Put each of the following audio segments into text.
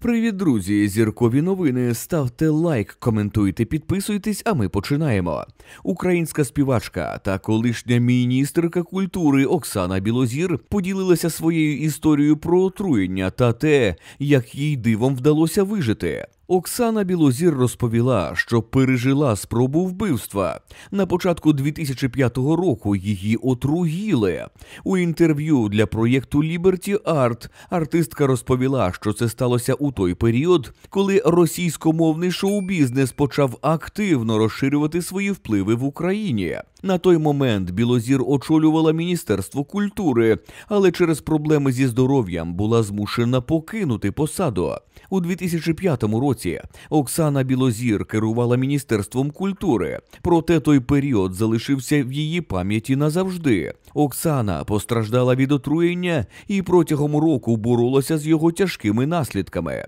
Привіт, друзі! Зіркові новини. Ставте лайк, коментуйте, підписуйтесь, а ми починаємо. Українська співачка та колишня міністерка культури Оксана Білозір поділилася своєю історією про отруєння та те, як їй дивом вдалося вижити. Оксана Білозір розповіла, що пережила спробу вбивства. На початку 2005 року її отруїли. У інтерв'ю для проєкту Ліберті Арт. артистка розповіла, що це сталося у той період, коли російськомовний шоу-бізнес почав активно розширювати свої впливи в Україні. На той момент Білозір очолювала Міністерство культури, але через проблеми зі здоров'ям була змушена покинути посаду. У 2005 році Оксана Білозір керувала Міністерством культури, проте той період залишився в її пам'яті назавжди. Оксана постраждала від отруєння і протягом року боролася з його тяжкими наслідками.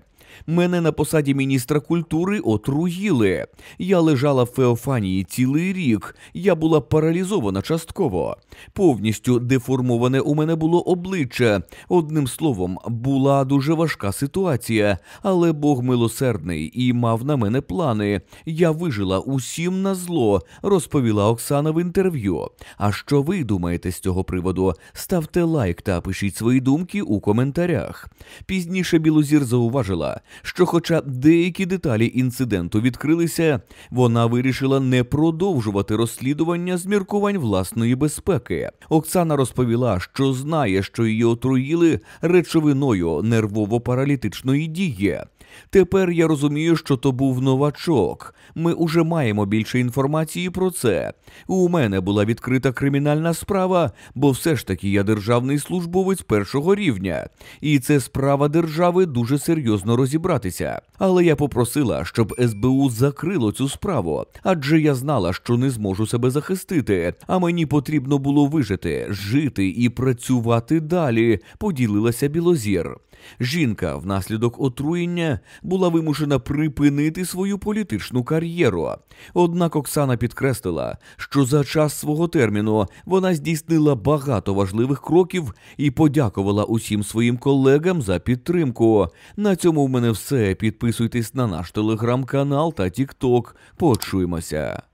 Мене на посаді міністра культури отруїли. Я лежала в Феофанії цілий рік. Я була паралізована частково. Повністю деформоване у мене було обличчя. Одним словом, була дуже важка ситуація, але Бог милосердний і мав на мене плани. Я вижила усім на зло, розповіла Оксана в інтерв'ю. А що ви думаєте з цього приводу? Ставте лайк та пишіть свої думки у коментарях. Пізніше Білозір зауважила що, хоча деякі деталі інциденту відкрилися, вона вирішила не продовжувати розслідування з міркувань власної безпеки. Оксана розповіла, що знає, що її отруїли речовиною нервово-паралітичної дії. Тепер я розумію, що то був новачок. Ми уже маємо більше інформації про це. У мене була відкрита кримінальна справа, бо все ж таки я державний службовець першого рівня, і це справа держави дуже серйозно розібралася розібратися, але я попросила, щоб СБУ закрило цю справу, адже я знала, що не зможу себе захистити, а мені потрібно було вижити, жити і працювати далі. Поділилася Білозір. Жінка внаслідок отруєння була вимушена припинити свою політичну кар'єру. Однак Оксана підкреслила, що за час свого терміну вона здійснила багато важливих кроків і подякувала усім своїм колегам за підтримку. На цьому мене все. Підписуйтесь на наш телеграм-канал та тікток. Почуємося.